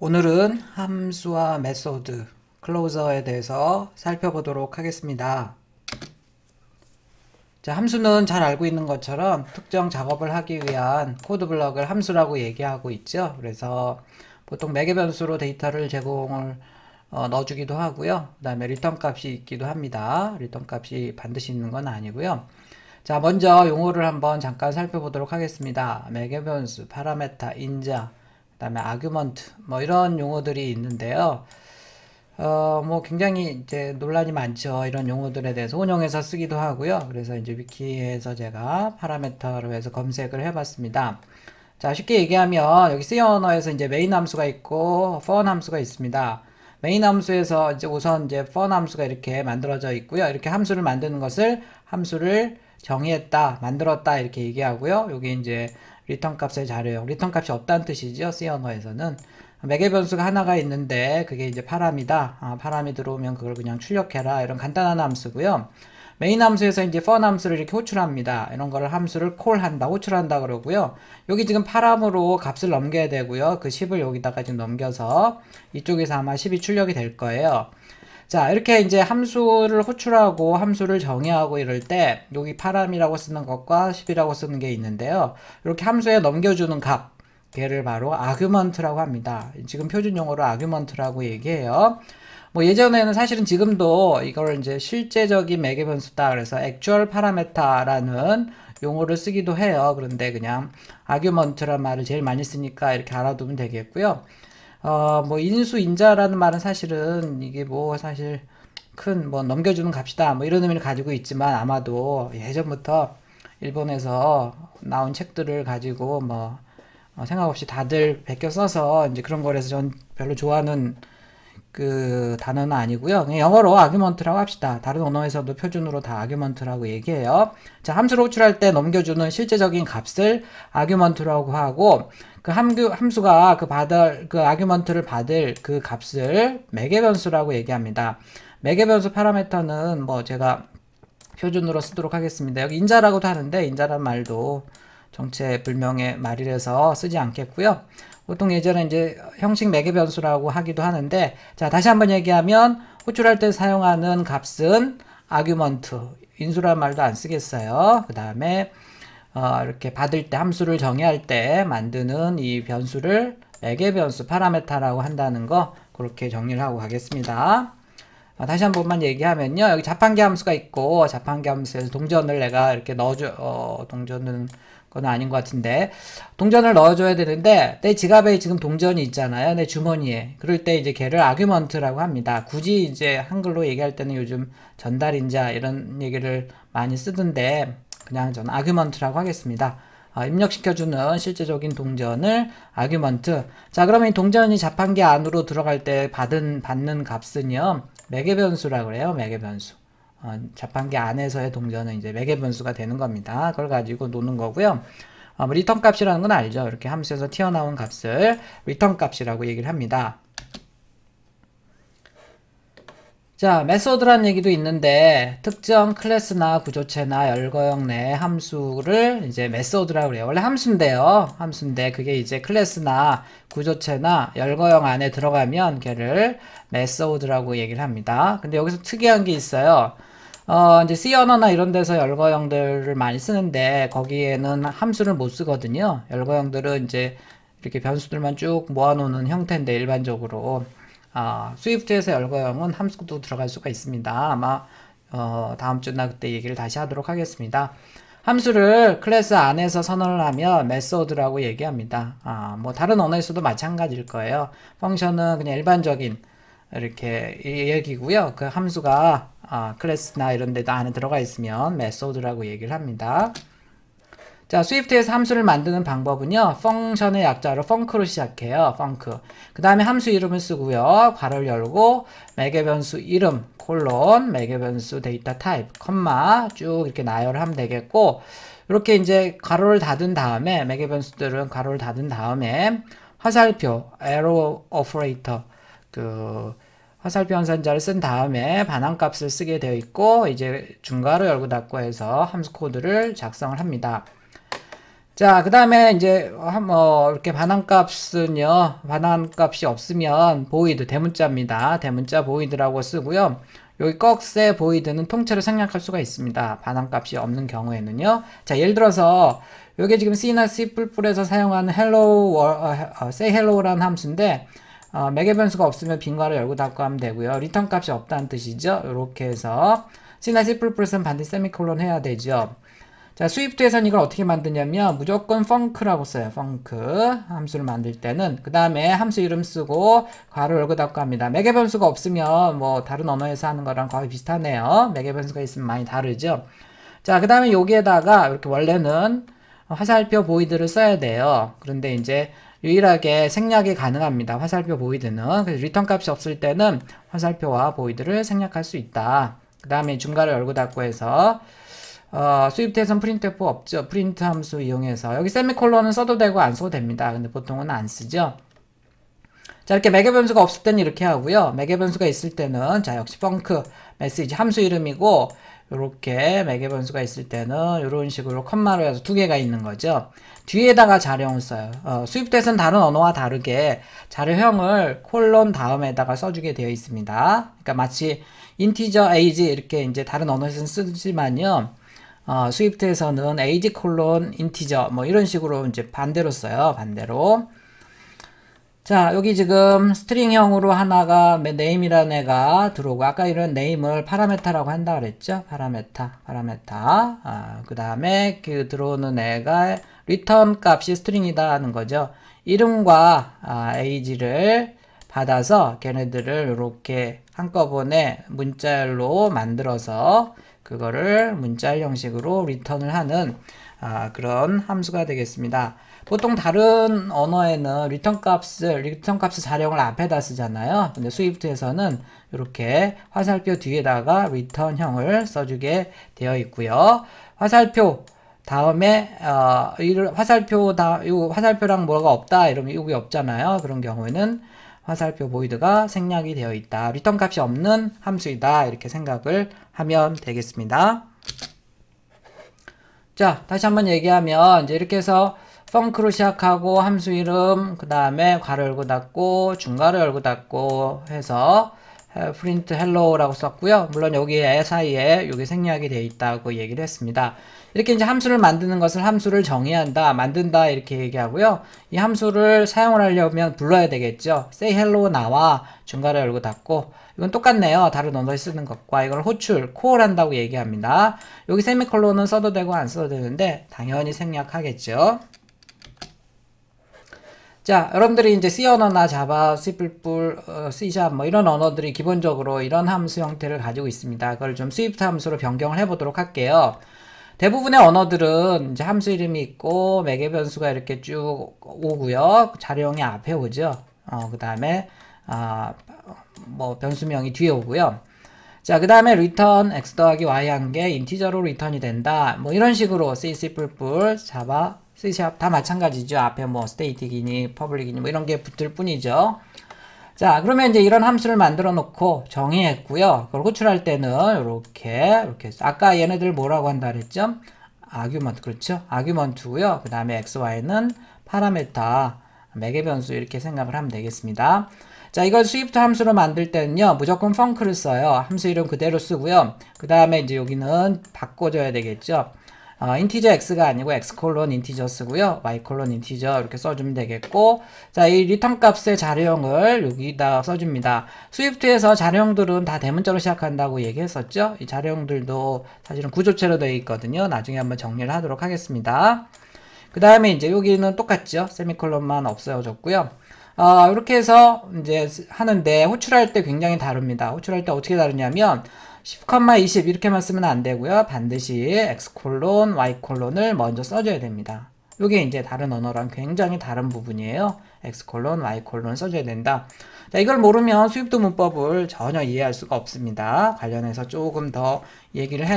오늘은 함수와 메소드, 클로저에 대해서 살펴보도록 하겠습니다. 자, 함수는 잘 알고 있는 것처럼 특정 작업을 하기 위한 코드 블럭을 함수라고 얘기하고 있죠. 그래서 보통 매개 변수로 데이터를 제공을 어, 넣어주기도 하고요. 그 다음에 리턴 값이 있기도 합니다. 리턴 값이 반드시 있는 건 아니고요. 자, 먼저 용어를 한번 잠깐 살펴보도록 하겠습니다. 매개 변수, 파라메타, 인자, 그다음에 아규먼트 뭐 이런 용어들이 있는데요. 어, 뭐 굉장히 이제 논란이 많죠. 이런 용어들에 대해서 혼용해서 쓰기도 하고요. 그래서 이제 위키에서 제가 파라메터로 해서 검색을 해봤습니다. 자, 쉽게 얘기하면 여기 C 언어에서 이제 메인 함수가 있고 펀 함수가 있습니다. 메인 함수에서 이제 우선 이제 펀 함수가 이렇게 만들어져 있고요. 이렇게 함수를 만드는 것을 함수를 정의했다, 만들었다 이렇게 얘기하고요. 여기 이제 리턴 값의 자료요. 리턴 값이 없다는 뜻이죠 C 언어에서는 매개 변수가 하나가 있는데 그게 이제 파람이다. 아, 파람이 들어오면 그걸 그냥 출력해라 이런 간단한 함수고요. 메인 함수에서 이제 펀 함수를 이렇게 호출합니다. 이런 거를 함수를 콜한다, 호출한다 그러고요. 여기 지금 파람으로 값을 넘겨야 되고요. 그 10을 여기다가 지금 넘겨서 이쪽에서 아마 10이 출력이 될 거예요. 자 이렇게 이제 함수를 호출하고 함수를 정의하고 이럴 때 여기 파람이라고 쓰는 것과 10이라고 쓰는 게 있는데요 이렇게 함수에 넘겨주는 값 걔를 바로 아규먼트라고 합니다 지금 표준 용어로 아규먼트라고 얘기해요 뭐 예전에는 사실은 지금도 이걸 이제 실제적인 매개 변수다 그래서 액츄얼 파라메타라는 용어를 쓰기도 해요. 그런데 그냥 아규먼트란 말을 제일 많이 쓰니까 이렇게 알아두면 되겠고요. 어, 뭐 인수인자라는 말은 사실은 이게 뭐 사실 큰 뭐 넘겨주는 값이다 뭐 이런 의미를 가지고 있지만 아마도 예전부터 일본에서 나온 책들을 가지고 뭐 어, 생각 없이 다들 베껴 써서 이제 그런 거라서 전 별로 좋아하는 그 단어는 아니고요. 영어로 a r g u m e n t 라고 합시다. 다른 언어에서도 표준으로 다 a r g u m e n t 라고 얘기해요. 자, 함수를 호출할 때 넘겨주는 실제적인 값을 a r g u m e n t 라고 하고 그 함규, 함수가 그 받을 그 m e n t 를 받을 그 값을 매개 변수라고 얘기합니다. 매개 변수 파라미터는 뭐 제가 표준으로 쓰도록 하겠습니다. 여기 인자라고도 하는데 인자란 말도 정체 불명의 말이라서 쓰지 않겠고요. 보통 예전에 이제 형식 매개 변수라고 하기도 하는데 자 다시 한번 얘기하면 호출할 때 사용하는 값은 아규먼트 인수란 말도 안 쓰겠어요 그 다음에 어, 이렇게 받을 때 함수를 정의할 때 만드는 이 변수를 매개 변수 파라메타라고 한다는 거 그렇게 정리를 하고 가겠습니다 아, 다시 한 번만 얘기하면요 여기 자판기 함수가 있고 자판기 함수에서 동전을 내가 이렇게 넣어줘 어, 동전은 그건 아닌 것 같은데 동전을 넣어줘야 되는데 내 지갑에 지금 동전이 있잖아요 내 주머니에 그럴 때 이제 걔를 아규먼트라고 합니다 굳이 이제 한글로 얘기할 때는 요즘 전달인자 이런 얘기를 많이 쓰던데 그냥 저는 아규먼트라고 하겠습니다 어, 입력시켜주는 실제적인 동전을 아규먼트 자 그러면 이 동전이 자판기 안으로 들어갈 때 받은 받는 값은요 매개 변수라고 그래요 매개 변수 어, 자판기 안에서의 동전은 이제 매개 변수가 되는 겁니다. 그걸 가지고 노는 거고요. 어, 뭐 리턴 값이라는 건 알죠. 이렇게 함수에서 튀어나온 값을 리턴 값이라고 얘기를 합니다. 자, 메소드란 얘기도 있는데 특정 클래스나 구조체나 열거형 내 함수를 이제 메소드라고 그래요. 원래 함수인데요. 함수인데 그게 이제 클래스나 구조체나 열거형 안에 들어가면 걔를 메소드라고 얘기를 합니다. 근데 여기서 특이한 게 있어요. 어, 이제 C 언어나 이런 데서 열거형들을 많이 쓰는데 거기에는 함수를 못 쓰거든요. 열거형들은 이제 이렇게 변수들만 쭉 모아놓는 형태인데 일반적으로 아, 스위프트에서 열거형은 함수도 들어갈 수가 있습니다. 아마 어, 다음 주나 그때 얘기를 다시 하도록 하겠습니다. 함수를 클래스 안에서 선언을 하면 메소드라고 얘기합니다. 아, 뭐 다른 언어에서도 마찬가지일 거예요. 펑션은 그냥 일반적인 이렇게 얘기고요. 그 함수가 아, 클래스나 이런 데도 안에 들어가 있으면 메소드라고 얘기를 합니다. 자, 스위프트에서 함수를 만드는 방법은요. 펑션의 약자로 f u 펑크로 시작해요. f u 펑크. 그 다음에 함수 이름을 쓰고요. 괄호를 열고 매개 변수 이름 콜론 매개 변수 데이터 타입 컴마 쭉 이렇게 나열을 하면 되겠고 이렇게 이제 괄호를 닫은 다음에 매개 변수들은 괄호를 닫은 다음에 화살표 arrow operator, 그 화살표 연산자를 쓴 다음에 반환값을 쓰게 되어 있고 이제 중괄호 열고 닫고 해서 함수 코드를 작성을 합니다. 자, 그 다음에 이제 뭐 이렇게 반환값은요. 반환값이 없으면 보이드 대문자입니다. 대문자 보이드라고 쓰고요. 여기 꺽쇠 보이드는 통째로 생략할 수가 있습니다. 반환값이 없는 경우에는요. 자, 예를 들어서 이게 지금 C나 C++에서 사용하는 hello, 어, 어, say hello라는 함수인데 어, 매개 변수가 없으면 빈 괄호 열고 닫고 하면 되고요. 리턴 값이 없다는 뜻이죠. 이렇게 해서 C나 C++는 반드시 세미콜론 해야 되죠. 자, 스위프트에선 이걸 어떻게 만드냐면 무조건 펑크라고 써요. 펑크 함수를 만들 때는 그 다음에 함수 이름 쓰고 괄호 열고 닫고 합니다. 매개 변수가 없으면 뭐 다른 언어에서 하는 거랑 거의 비슷하네요. 매개 변수가 있으면 많이 다르죠. 자, 그 다음에 여기에다가 이렇게 원래는 화살표 보이드를 써야 돼요. 그런데 이제 유일하게 생략이 가능합니다. 화살표 보이드는. 그래서 리턴 값이 없을 때는 화살표와 보이드를 생략할 수 있다. 그 다음에 중괄을 열고 닫고 해서 어, 수입태선 프린트프 없죠. 프린트 함수 이용해서 여기 세미콜론은 써도 되고 안 써도 됩니다. 근데 보통은 안 쓰죠. 자 이렇게 매개 변수가 없을 때는 이렇게 하고요. 매개 변수가 있을 때는 자 역시 펑크 메시지 함수 이름이고 이렇게 매개 변수가 있을 때는 이런 식으로 컴마로 해서 두 개가 있는 거죠. 뒤에다가 자료형을 써요. 어, 수입돼서는 다른 언어와 다르게 자료형을 콜론 다음에다가 써주게 되어 있습니다. 그러니까 마치 인티저 에이지 이렇게 이제 다른 언어에서는 쓰지만요. 어, 스위프트에서는 age 콜론 인티저 뭐 이런 식으로 이제 반대로 써요. 반대로. 자 여기 지금 스트링형으로 하나가 name이라는 애가 들어오고 아까 이런 name을 파라메타라고 한다 그랬죠 파라메타 파라메타 아, 그 다음에 그 들어오는 애가 return 값이 스트링이다 하는 거죠 이름과 아, ag를 받아서 걔네들을 이렇게 한꺼번에 문자열로 만들어서 그거를 문자 형식으로 리턴을 하는 아, 그런 함수가 되겠습니다. 보통 다른 언어에는 리턴 값을 리턴 값을 자령을 앞에다 쓰잖아요. 근데 스위프트에서는 이렇게 화살표 뒤에다가 리턴형을 써주게 되어 있고요. 화살표 다음에 어, 화살표 다 화살표랑 뭐가 없다 이러면 여기 없잖아요. 그런 경우에는 화살표 보이드가 생략이 되어 있다. 리턴 값이 없는 함수이다. 이렇게 생각을 하면 되겠습니다. 자, 다시 한번 얘기하면 이제 이렇게 해서 펑크로 시작하고 함수 이름, 그 다음에 괄호 열고 닫고, 중괄호 열고 닫고 해서 어, 프린트 헬로라고 우 썼고요. 물론 여기에 사이에 여기 생략이 되어 있다고 얘기를 했습니다. 이렇게 이제 함수를 만드는 것을 함수를 정의한다, 만든다 이렇게 얘기하고요. 이 함수를 사용을 하려면 불러야 되겠죠. say hello 나와 중괄호 열고 닫고 이건 똑같네요. 다른 언어에 쓰는 것과 이걸 호출, 코어한다고 얘기합니다. 여기 세미콜론은 써도 되고 안 써도 되는데 당연히 생략하겠죠. 자, 여러분들이 이제 C 언어나 자바, C++, 어, C샵 뭐 이런 언어들이 기본적으로 이런 함수 형태를 가지고 있습니다. 그걸 좀 스위프트 함수로 변경을 해보도록 할게요. 대부분의 언어들은 이제 함수 이름이 있고 매개 변수가 이렇게 쭉 오고요. 자료형이 앞에 오죠. 어, 그 다음에 아, 뭐 변수명이 뒤에 오고요. 자, 그 다음에 return x 더하기 y 한 게 인티저로 r e t u r n 이 된다. 뭐 이런 식으로 cc 뿔뿔 자바 c 다 마찬가지죠. 앞에 뭐 s t a t e c 이니 public이니 뭐 이런 게 붙을 뿐이죠. 자, 그러면 이제 이런 함수를 만들어 놓고 정의했고요. 그걸 호출할 때는 이렇게 이렇게 아까 얘네들 뭐라고 한다 그랬죠? 아규먼트 그렇죠? 아규먼트고요. 그 다음에 x, y는 파라메타 매개 변수 이렇게 생각을 하면 되겠습니다. 자, 이걸 스위프트 함수로 만들 때는요, 무조건 펑크를 써요. 함수 이름 그대로 쓰고요. 그 다음에 이제 여기는 바꿔줘야 되겠죠. 어, 인티저 x가 아니고 x 콜론 인티저 쓰고요. y 콜론 인티저 이렇게 써주면 되겠고 자, 이 리턴 값의 자료형을 여기다 써줍니다. 스위프트에서 자료형들은 다 대문자로 시작한다고 얘기했었죠. 이 자료형들도 사실은 구조체로 되어 있거든요. 나중에 한번 정리를 하도록 하겠습니다. 그 다음에 이제 여기는 똑같죠. 세미콜론만 없어줬고요 어, 이렇게 해서 이제 하는데 호출할 때 굉장히 다릅니다. 호출할 때 어떻게 다르냐면 10,20 이렇게만 쓰면 안 되고요. 반드시 x 콜론, y 콜론을 먼저 써줘야 됩니다. 이게 이제 다른 언어랑 굉장히 다른 부분이에요. x 콜론, y 콜론 써줘야 된다. 자, 이걸 모르면 수입도 문법을 전혀 이해할 수가 없습니다. 관련해서 조금 더 얘기를 해.